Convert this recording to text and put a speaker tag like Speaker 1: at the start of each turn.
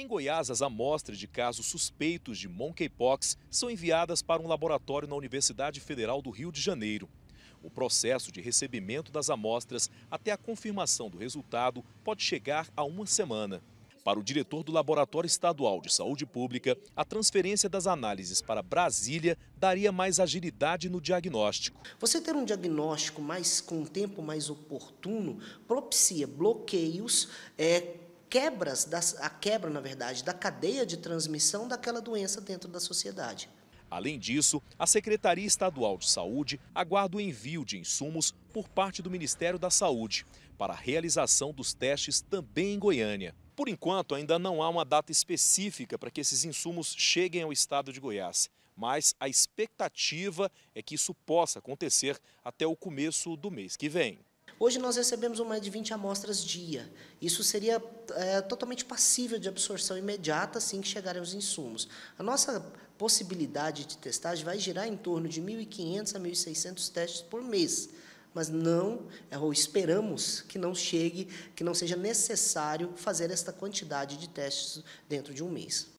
Speaker 1: Em Goiás, as amostras de casos suspeitos de monkeypox são enviadas para um laboratório na Universidade Federal do Rio de Janeiro. O processo de recebimento das amostras até a confirmação do resultado pode chegar a uma semana. Para o diretor do Laboratório Estadual de Saúde Pública, a transferência das análises para Brasília
Speaker 2: daria mais agilidade no diagnóstico. Você ter um diagnóstico mais com um tempo mais oportuno propicia bloqueios é, quebras, das, a quebra, na verdade, da cadeia de transmissão daquela doença dentro da sociedade.
Speaker 1: Além disso, a Secretaria Estadual de Saúde aguarda o envio de insumos por parte do Ministério da Saúde para a realização dos testes também em Goiânia. Por enquanto, ainda não há uma data específica para que esses insumos cheguem ao estado de Goiás, mas a expectativa é que isso possa acontecer até o começo do mês que vem.
Speaker 2: Hoje nós recebemos mais de 20 amostras dia. Isso seria é, totalmente passível de absorção imediata assim que chegarem os insumos. A nossa possibilidade de testagem vai girar em torno de 1.500 a 1.600 testes por mês mas não, é, ou esperamos que não chegue, que não seja necessário fazer esta quantidade de testes dentro de um mês.